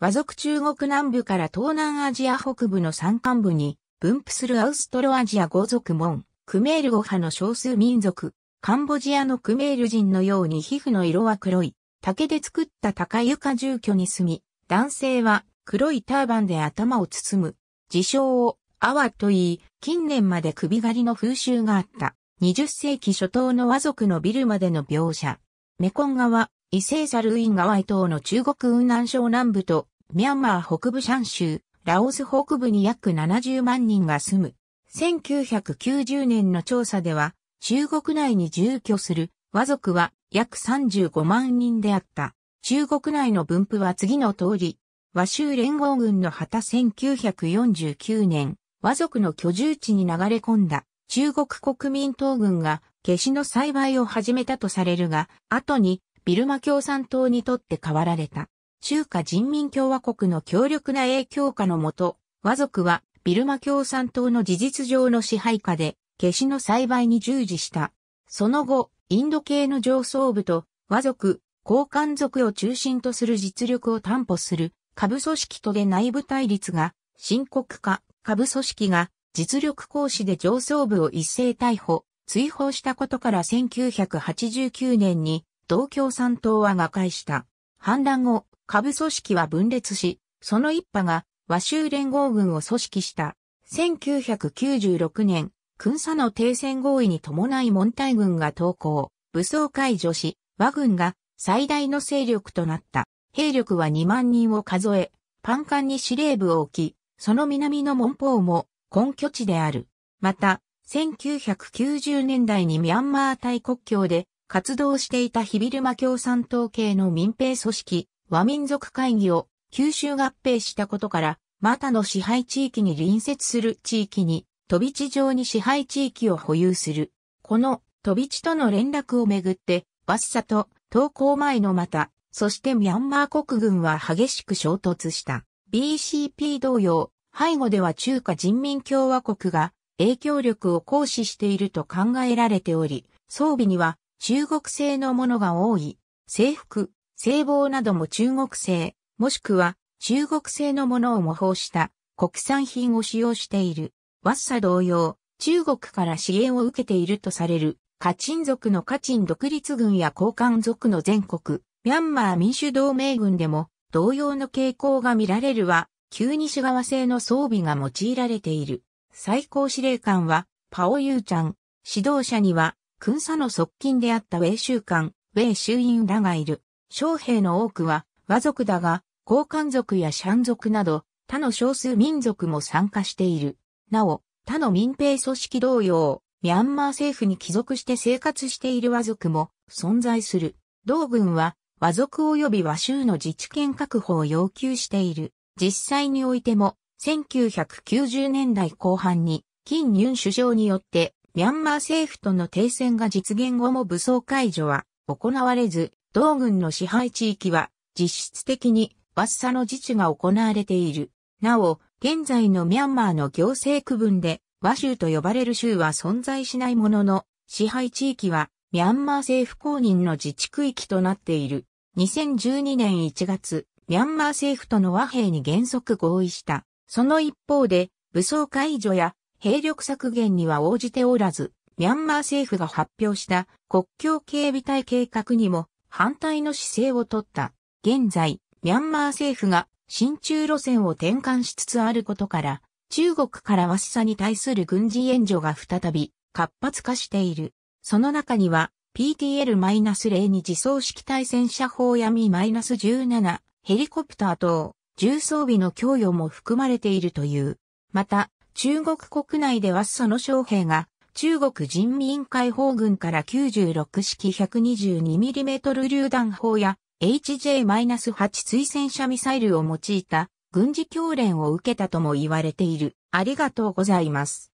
和族中国南部から東南アジア北部の山間部に分布するアウストロアジア語族門、クメール語派の少数民族、カンボジアのクメール人のように皮膚の色は黒い、竹で作った高床住居に住み、男性は黒いターバンで頭を包む、自称をアワと言い、近年まで首狩りの風習があった。20世紀初頭の和族のビルまでの描写。メコン川、伊勢サルインワイ島の中国雲南省南部と、ミャンマー北部シャン州、ラオス北部に約70万人が住む。1990年の調査では、中国内に住居する和族は約35万人であった。中国内の分布は次の通り、和州連合軍の旗1949年、和族の居住地に流れ込んだ中国国民党軍が消しの栽培を始めたとされるが、後にビルマ共産党にとって変わられた。中華人民共和国の強力な影響下のもと、和族はビルマ共産党の事実上の支配下で、消しの栽培に従事した。その後、インド系の上層部と和族、高官族を中心とする実力を担保する下部組織とで内部対立が深刻化、下部組織が実力行使で上層部を一斉逮捕、追放したことから1989年に東京三党は瓦解した。反乱後、下部組織は分裂し、その一派が和州連合軍を組織した。1996年、君佐の停戦合意に伴い門隊軍が投降、武装解除し、和軍が最大の勢力となった。兵力は2万人を数え、パンカンに司令部を置き、その南の門法も根拠地である。また、1990年代にミャンマー大国境で活動していた日ビルマ共産党系の民兵組織、和民族会議を九州合併したことから、またの支配地域に隣接する地域に、飛び地上に支配地域を保有する。この飛び地との連絡をめぐって、バッサと投降前のまた、そしてミャンマー国軍は激しく衝突した。BCP 同様、背後では中華人民共和国が影響力を行使していると考えられており、装備には中国製のものが多い。制服、制帽なども中国製、もしくは中国製のものを模倣した国産品を使用している。ワッサ同様、中国から支援を受けているとされる、カチン族のカチン独立軍や交換族の全国、ミャンマー民主同盟軍でも同様の傾向が見られるは、旧西側製の装備が用いられている。最高司令官は、パオユーちゃん、指導者には、君佐の側近であったウ州官、ウ州院らがいる。将兵の多くは和族だが、高官族やシャン族など、他の少数民族も参加している。なお、他の民兵組織同様、ミャンマー政府に帰属して生活している和族も存在する。同軍は和族及び和州の自治権確保を要求している。実際においても、1990年代後半に、金ユン首相によってミャンマー政府との停戦が実現後も武装解除は行われず、同軍の支配地域は実質的にバッサの自治が行われている。なお、現在のミャンマーの行政区分で和州と呼ばれる州は存在しないものの、支配地域はミャンマー政府公認の自治区域となっている。2012年1月、ミャンマー政府との和平に原則合意した。その一方で、武装解除や兵力削減には応じておらず、ミャンマー政府が発表した国境警備隊計画にも反対の姿勢をとった。現在、ミャンマー政府が親中路線を転換しつつあることから、中国からワッサに対する軍事援助が再び活発化している。その中には PTL-02 自走式対戦車砲闇 -17 ヘリコプター等重装備の供与も含まれているという。また、中国国内ではその将兵が、中国人民解放軍から96式 122mm 榴弾砲や HJ-8 追戦車ミサイルを用いた軍事教練を受けたとも言われている。ありがとうございます。